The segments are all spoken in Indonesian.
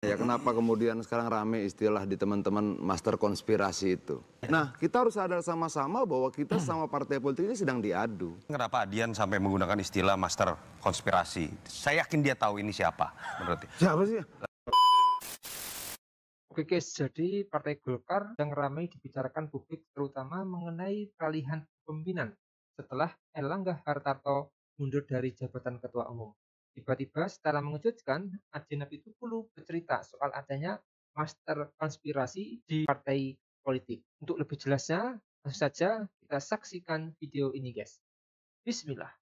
Ya kenapa kemudian sekarang rame istilah di teman-teman master konspirasi itu. Ya. Nah kita harus sadar sama-sama bahwa kita sama partai politik ini sedang diadu. Kenapa Adian sampai menggunakan istilah master konspirasi? Saya yakin dia tahu ini siapa menurut Siapa sih? Oke guys, jadi Partai Golkar yang ramai dibicarakan publik terutama mengenai peralihan pembinaan setelah Erlangga Hartarto mundur dari jabatan ketua umum. Tiba-tiba secara mengejutkan, Adenab itu perlu bercerita soal adanya master konspirasi di partai politik. Untuk lebih jelasnya, langsung saja kita saksikan video ini guys. Bismillah.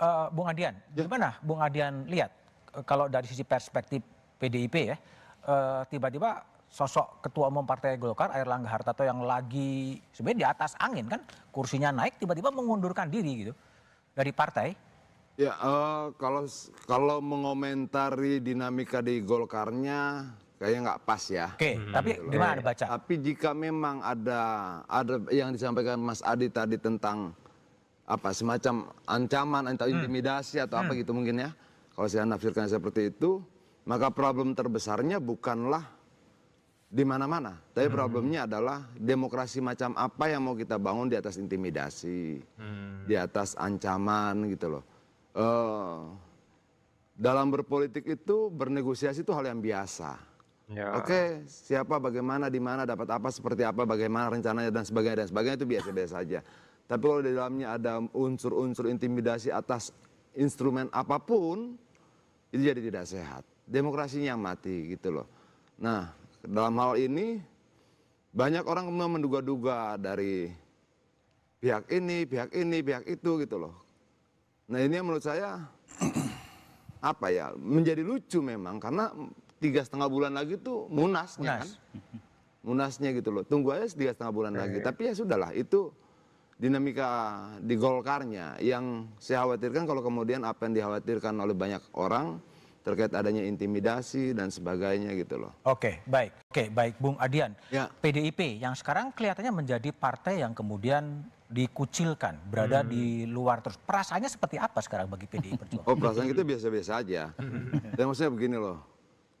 Uh, Bung Adian, ya. gimana Bung Adian lihat eh, kalau dari sisi perspektif PDIP ya, uh, tiba-tiba sosok ketua umum Partai Golkar Air Langga Hartarto yang lagi sebenarnya di atas angin kan kursinya naik tiba-tiba mengundurkan diri gitu dari partai Ya, uh, kalau kalau mengomentari dinamika di Golkarnya kayaknya nggak pas ya. Oke, hmm. tapi gitu Loh. gimana baca? Tapi jika memang ada ada yang disampaikan Mas Adi tadi tentang apa semacam ancaman atau hmm. intimidasi hmm. atau apa hmm. gitu mungkin ya. Kalau saya nafsirkan seperti itu, maka problem terbesarnya bukanlah di mana-mana, tapi hmm. problemnya adalah demokrasi macam apa yang mau kita bangun di atas intimidasi, hmm. di atas ancaman gitu loh Eh, dalam berpolitik itu bernegosiasi itu hal yang biasa. Ya. Oke, okay, siapa, bagaimana, di mana, dapat apa, seperti apa, bagaimana rencananya dan sebagainya dan sebagainya itu biasa-biasa saja. Tapi kalau di dalamnya ada unsur-unsur intimidasi atas instrumen apapun, itu jadi tidak sehat. Demokrasinya yang mati gitu loh. Nah, dalam hal ini banyak orang menduga-duga dari pihak ini, pihak ini, pihak itu gitu loh. Nah ini menurut saya apa ya menjadi lucu memang karena tiga setengah bulan lagi tuh munasnya kan? Munas. kan. Munasnya gitu loh. Tunggu aja tiga setengah bulan iya, lagi. Iya. Tapi ya sudahlah itu dinamika di Golkarnya yang saya khawatirkan kalau kemudian apa yang dikhawatirkan oleh banyak orang terkait adanya intimidasi dan sebagainya gitu loh. Oke, baik. Oke, baik Bung Adian. Ya. PDIP yang sekarang kelihatannya menjadi partai yang kemudian dikucilkan, berada hmm. di luar terus. Perasaannya seperti apa sekarang bagi PDI Perjuangan? Oh, perasaan kita biasa-biasa aja. Dan maksudnya begini loh.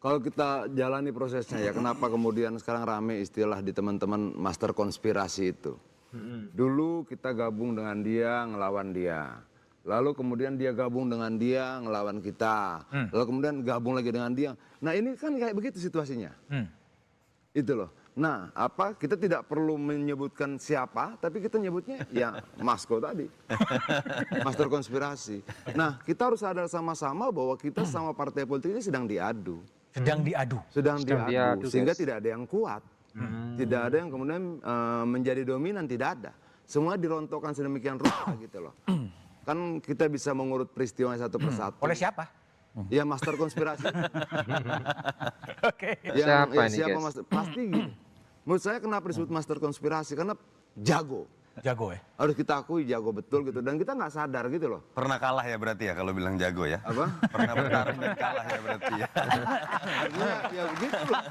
Kalau kita jalani prosesnya ya, kenapa kemudian sekarang rame istilah di teman-teman master konspirasi itu? Hmm. Dulu kita gabung dengan dia, ngelawan dia lalu kemudian dia gabung dengan dia ngelawan kita, hmm. lalu kemudian gabung lagi dengan dia. Nah ini kan kayak begitu situasinya, hmm. itu loh. Nah apa kita tidak perlu menyebutkan siapa, tapi kita nyebutnya ya Masko tadi, master konspirasi. Nah kita harus sadar sama-sama bahwa kita hmm. sama partai politik ini sedang diadu, sedang diadu, sedang, sedang diadu, diadu sehingga guys. tidak ada yang kuat, hmm. tidak ada yang kemudian uh, menjadi dominan, tidak ada. Semua dirontokkan sedemikian rupa gitu loh. kan kita bisa mengurut peristiwa satu persatu. Oleh siapa? Ya master konspirasi. Oke. okay. Ya, siapa ya, ini siapa master? Pasti gini. Menurut saya kenapa disebut master konspirasi? Karena jago. Jago ya? Harus kita akui jago betul gitu. Dan kita nggak sadar gitu loh. Pernah kalah ya berarti ya kalau bilang jago ya? Apa? Pernah bertarung dan kalah ya berarti ya? Artinya ya begitu loh.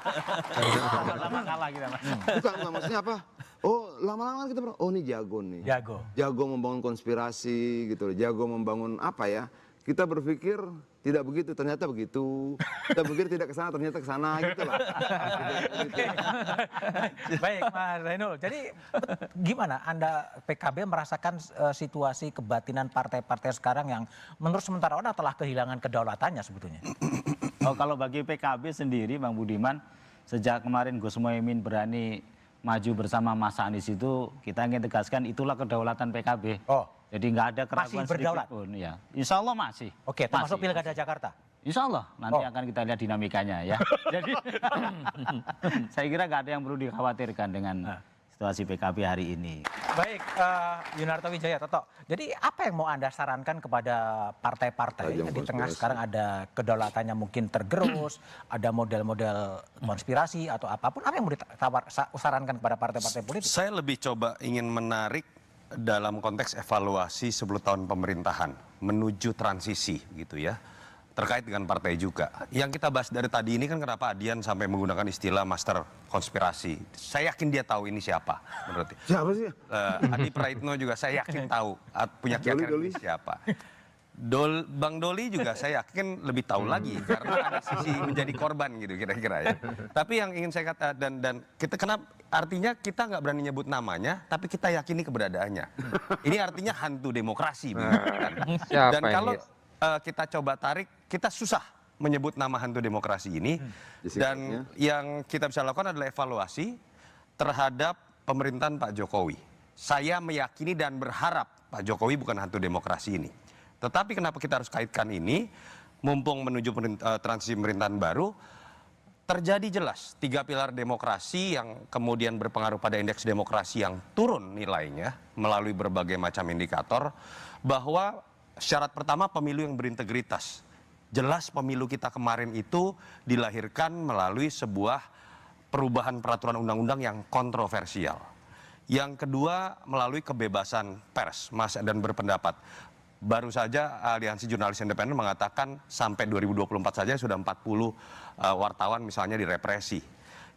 Lama kalah kita mas. Bukan, bukan. Maksudnya apa? Oh, lama-lama kan kita pernah. oh ini jago nih. Jago. Jago membangun konspirasi gitu Jago membangun apa ya? Kita berpikir tidak begitu, ternyata begitu. Kita berpikir tidak ke sana, ternyata ke sana gitu lah. Baik, Mas Zainul. Jadi gimana Anda PKB merasakan uh, situasi kebatinan partai-partai sekarang yang menurut sementara orang telah kehilangan kedaulatannya sebetulnya? Oh, kalau bagi PKB sendiri Bang Budiman, sejak kemarin Gus Muhaymin berani maju bersama Mas Anies itu kita ingin tegaskan itulah kedaulatan PKB. Oh. Jadi nggak ada keraguan masih berdaulat. pun. Ya. Insya Allah masih. Oke, termasuk pilkada Jakarta. Insya Allah nanti oh. akan kita lihat dinamikanya ya. Jadi saya kira nggak ada yang perlu dikhawatirkan dengan. Nah situasi PKB hari ini. Baik, uh, Yunarto Wijaya, Toto. Jadi apa yang mau Anda sarankan kepada partai-partai di tengah sekarang ada kedaulatannya mungkin tergerus, ada model-model konspirasi atau apapun, apa yang mau disarankan kepada partai-partai politik? Saya lebih coba ingin menarik dalam konteks evaluasi 10 tahun pemerintahan menuju transisi gitu ya terkait dengan partai juga. Yang kita bahas dari tadi ini kan kenapa Adian sampai menggunakan istilah master konspirasi. Saya yakin dia tahu ini siapa menurut Siapa sih? Uh, Adi Praitno juga saya yakin tahu punya keyakinan ini siapa. Dol, Bang Doli juga saya yakin lebih tahu hmm. lagi karena ada sisi menjadi korban gitu kira-kira ya. Tapi yang ingin saya kata dan dan kita kenapa artinya kita nggak berani nyebut namanya tapi kita yakini keberadaannya. Ini artinya hantu demokrasi. Nah, dan kalau uh, kita coba tarik kita susah menyebut nama hantu demokrasi ini hmm. dan yang kita bisa lakukan adalah evaluasi terhadap pemerintahan Pak Jokowi. Saya meyakini dan berharap Pak Jokowi bukan hantu demokrasi ini. Tetapi kenapa kita harus kaitkan ini mumpung menuju eh, transisi pemerintahan baru terjadi jelas tiga pilar demokrasi yang kemudian berpengaruh pada indeks demokrasi yang turun nilainya melalui berbagai macam indikator bahwa syarat pertama pemilu yang berintegritas jelas pemilu kita kemarin itu dilahirkan melalui sebuah perubahan peraturan undang-undang yang kontroversial. Yang kedua melalui kebebasan pers, mas dan berpendapat. Baru saja Aliansi Jurnalis Independen mengatakan sampai 2024 saja sudah 40 uh, eh, wartawan misalnya direpresi.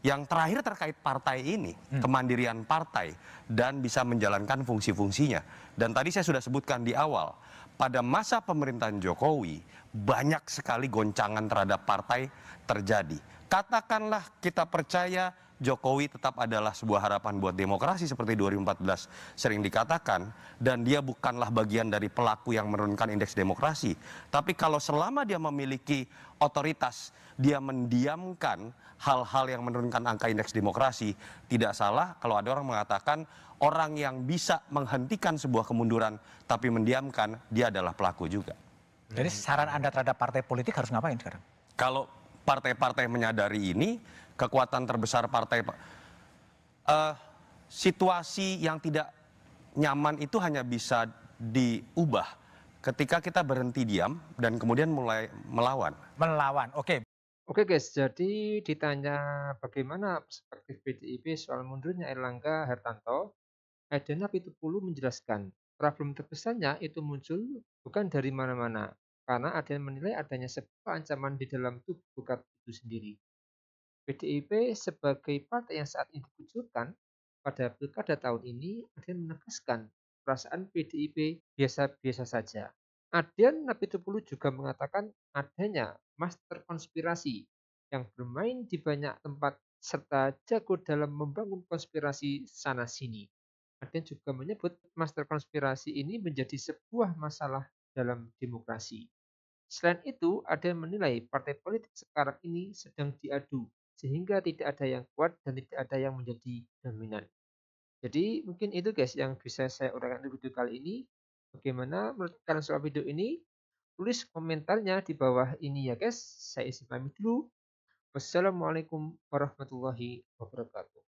Yang terakhir terkait partai ini, hmm. kemandirian partai dan bisa menjalankan fungsi-fungsinya. Dan tadi saya sudah sebutkan di awal, pada masa pemerintahan Jokowi banyak sekali goncangan terhadap partai terjadi. Katakanlah kita percaya Jokowi tetap adalah sebuah harapan buat demokrasi seperti 2014 sering dikatakan dan dia bukanlah bagian dari pelaku yang menurunkan indeks demokrasi. Tapi kalau selama dia memiliki otoritas, dia mendiamkan hal-hal yang menurunkan angka indeks demokrasi, tidak salah kalau ada orang mengatakan orang yang bisa menghentikan sebuah kemunduran tapi mendiamkan dia adalah pelaku juga. Jadi saran Anda terhadap partai politik harus ngapain sekarang? Kalau partai-partai menyadari ini, kekuatan terbesar partai Pak. Uh, situasi yang tidak nyaman itu hanya bisa diubah ketika kita berhenti diam dan kemudian mulai melawan. Melawan, oke. Okay. Oke okay guys, jadi ditanya bagaimana perspektif PDIP soal mundurnya Erlangga Hartanto, Edena Pitupulu menjelaskan, problem terbesarnya itu muncul bukan dari mana-mana, karena ada yang menilai adanya sebuah ancaman di dalam tubuh Bukat itu sendiri. PDIP sebagai partai yang saat ini dikucurkan pada pilkada tahun ini akan menegaskan perasaan PDIP biasa-biasa saja. Adian Napitupulu juga mengatakan adanya master konspirasi yang bermain di banyak tempat serta jago dalam membangun konspirasi sana-sini. Adian juga menyebut master konspirasi ini menjadi sebuah masalah dalam demokrasi. Selain itu, Adian menilai partai politik sekarang ini sedang diadu sehingga tidak ada yang kuat dan tidak ada yang menjadi dominan. Jadi mungkin itu guys yang bisa saya uraikan di video kali ini. Bagaimana menurut kalian soal video ini? Tulis komentarnya di bawah ini ya guys. Saya isi pamit dulu. Wassalamualaikum warahmatullahi wabarakatuh.